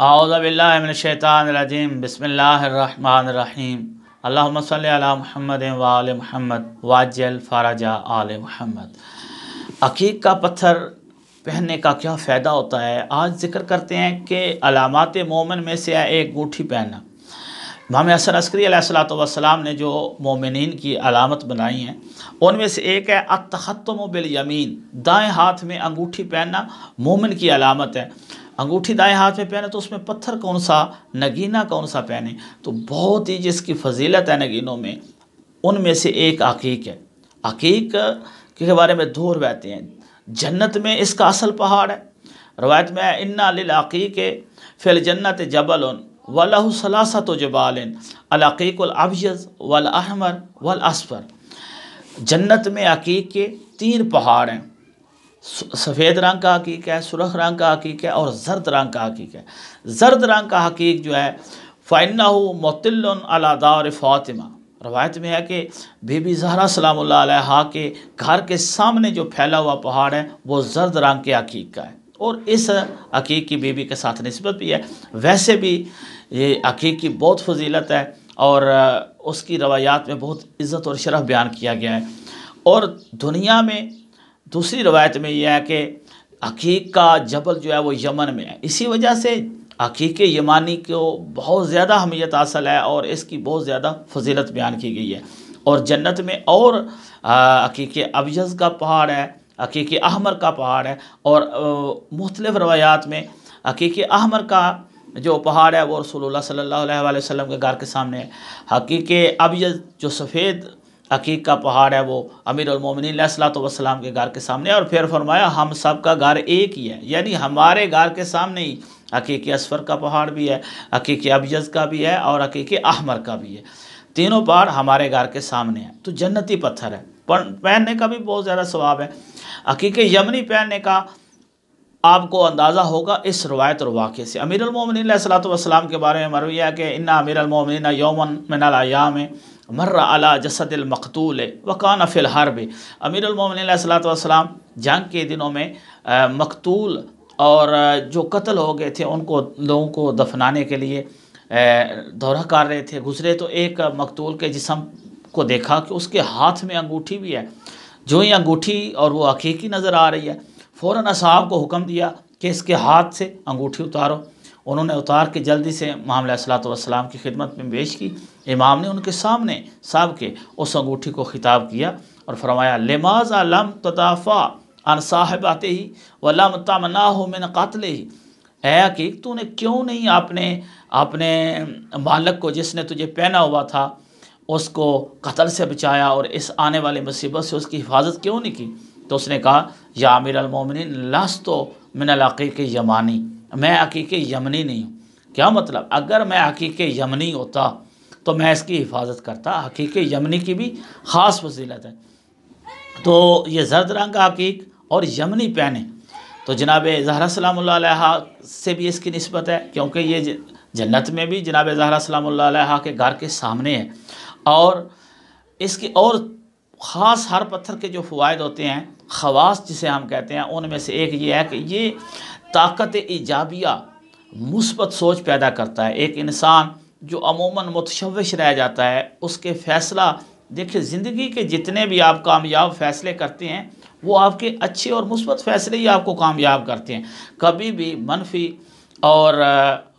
आउज़बिल्लाशैतानरजीम बसमीम अल्लाम महमद वाल महमद वाजल फ़ाराजा आल महमद अकीक का पत्थर पहनने का क्या फ़ायदा होता है आज जिक्र करते हैं कि अलामत मोमिन में से एक अंगूठी पहनना माम असन अस्करी सलाम ने जो मोमिन की अलामत बनाई हैं उनमें से एक है अतहतम बिल यमीन दाएँ हाथ में अंगूठी पहनना मोमिन की अलामत है अंगूठी दाएं हाथ में पहने तो उसमें पत्थर कौन सा नगीना कौन सा पहने तो बहुत ही जिसकी फजीलत है नगीनों में उनमें से एक अकीक है अकीक के बारे में दो रवायतें हैं जन्नत में इसका असल पहाड़ है रवायत में है इन्ना अकीक फिल जन्नत जबल वलह सलासा तो जबाल अलाकीकलाबज़ वल अहमर वल असफर जन्नत में अकीक के तीन पहाड़ हैं सफ़ेद रंग का हकीक है सुरख रंग का हकीक है और जर्द रंग का हकीक है जर्द रंग का हकीक जो है फ़ैना अलादार फ़ातिमा रवायत में है कि बीबी जहरा सलाम हा के घर के सामने जो फैला हुआ पहाड़ है वो जर्द रंग के हकीक का है और इस हकीक की बीबी के साथ नस्बत भी है वैसे भी ये हकीक की बहुत फजीलत है और उसकी रवायात में बहुत इज़्ज़त और शरफ बयान किया गया है और दुनिया में दूसरी रवायत में यह है कि अकीक का जबल जो है वो यमन में है इसी वजह से हकीक यमानी को बहुत ज़्यादा अहमियत हासिल है और इसकी बहुत ज़्यादा फजीलत बयान की गई है और जन्नत में और हकीक अबजज़ का पहाड़ है हकीक अहमर का पहाड़ है और मुख्तलिफ़ रवायात में अकीक अहमर का जो पहाड़ है वो रसोल्ला सल्ला वसम के घर के सामने है हकीक अबज जो सफ़ेद हकीक का पहाड़ है वो अमीर उलमिन सलाम के घर के सामने और फिर फरमाया हम सब का घर एक ही है यानी हमारे घर के सामने ही हकीक असफर का पहाड़ भी है हकीक अबज़ का भी है और हकीक आहमर का भी है तीनों पहाड़ हमारे घर के सामने है तो जन्नती पत्थर है पर पहनने का भी बहुत ज़्यादा स्वाब है हकीक यमनी पहनने का आपको अंदाज़ा होगा इस रवायत और वाक़े से अमीर सलात वसलाम के बारे में मरविया के कि इन्ना अमीर अमीरमिन यौमन मिनलायाम मर्र अला जसदिल मकतूल वकान फ़िलहार अमीरमिनसलाम जंग के दिनों में मकतूल और जो कत्ल हो गए थे उनको लोगों को दफनाने के लिए दौरा कर रहे थे गुजरे तो एक मकतूल के जिसम को देखा कि उसके हाथ में अंगूठी भी है जो ही अंगूठी और वो हकीकी नज़र आ रही है फ़ौर असाब को हुक्म दिया कि इसके हाथ से अंगूठी उतारो उन्होंने उतार के जल्दी से मामला सलातम की खिदमत में पेश की इमाम ने उनके सामने साहब के उस अंगूठी को ख़िताब किया और फरमाया लमाज लम तदाफ़ा अन साहब आते ही व लम तमना हो मैंने कातले ही आया कि तूने क्यों नहीं आपने अपने मालक को जिसने तुझे पहना हुआ था उसको कतल से बचाया और इस आने वाली मुसीबत से उसकी हिफाजत क्यों नहीं की तो उसने कहा या आमिर अलमोमिन लस तो मिनलाक़ी के यमानी मैं हकीक यमनी नहीं हूँ क्या मतलब अगर मैं हकीक यमनी होता तो मैं इसकी हिफाजत करता हकीक यमनी की भी ख़ास फजीलत है तो ये जर्द रंग का हकीक और यमनी पहने तो जनाब जहरा सलाम से भी इसकी नस्बत है क्योंकि ये जन्नत में भी जनाब जहरा सलाम के घर के सामने है और इसकी और ख़ास हर पत्थर के जो फ़वाद होते हैं खवास जिसे हम कहते हैं उनमें से एक ये है कि ये ताकत ईजाबिया मुस्बत सोच पैदा करता है एक इंसान जो अमूमन मतशवश रह जाता है उसके फ़ैसला देखिए ज़िंदगी के जितने भी आप कामयाब फ़ैसले करते हैं वो आपके अच्छे और मुस्बत फ़ैसले ही आपको कामयाब करते हैं कभी भी मनफी और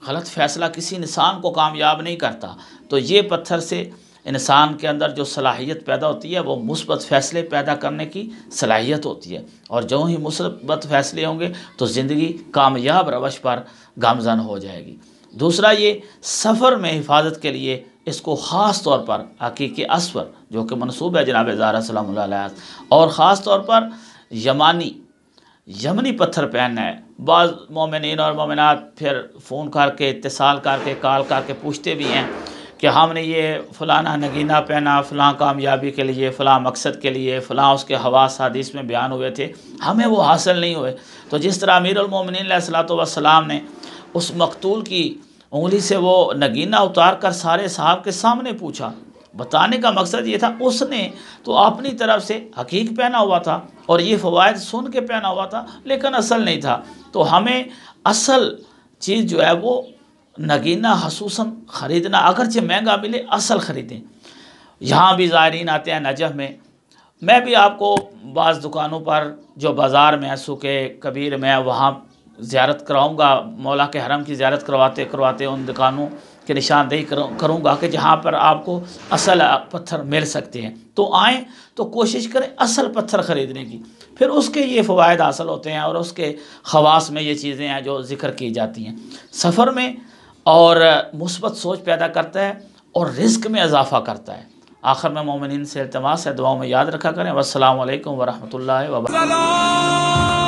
गलत फ़ैसला किसी इंसान को कामयाब नहीं करता तो ये पत्थर से इंसान के अंदर जो सलाहियत पैदा होती है वो मुसबत फ़ैसले पैदा करने की सलाहियत होती है और जो ही मुसबत फ़ैसले होंगे तो ज़िंदगी कामयाब रवश पर गामजन हो जाएगी दूसरा ये सफ़र में हिफाजत के लिए इसको ख़ास तौर पर हकीक असवर जो कि मनसूब है जनाब ज़ारा सलाम और ख़ास तौर पर यमानी यमनी पत्थर पहनना है बाद मोमिन और मोमिनत फिर फ़ोन करके इतसाल करके कॉल करके पूछते भी हैं कि हमने ये फ़लाना नगीना पहना फ़लाँ कामयाबी के लिए फ़लाँ मकसद के लिए फ़लाँ उसके हवा हदीस में बयान हुए थे हमें वो हासिल नहीं हुए तो जिस तरह अमीरमिन सलाम ने उस मकतूल की उंगली से वो नगीना उतार कर सारे साहब के सामने पूछा बताने का मकसद ये था उसने तो अपनी तरफ से हकीक पहना हुआ था और ये फ़वाद सुन के पहना हुआ था लेकिन असल नहीं था तो हमें असल चीज़ जो है वो नगीना खसूसा ख़रीदना अगरचे महंगा मिले असल ख़रीदें यहाँ भी ज़ायरीन आते हैं नजह में मैं भी आपको बाज़ दुकानों पर जो बाज़ार में है सूखे कबीर में वहाँ ज़्यारत कराऊँगा मौला के हरम की ज़्यारत करवाते करवाते उन दुकानों की निशानदेही करूँगा कि जहाँ पर आपको असल पत्थर मिल सकते हैं तो आएँ तो कोशिश करें असल पत्थर ख़रीदने की फिर उसके ये फ़वाद हासिल होते हैं और उसके खवास में ये चीज़ें हैं जो ज़िक्र की जाती हैं सफ़र में और मुसबत सोच पैदा करता है और रिस्क में इजाफ़ा करता है आखिर में मोमिन से अल्तमास है दुआओं में याद रखा करें वालकम वरहमल वर्क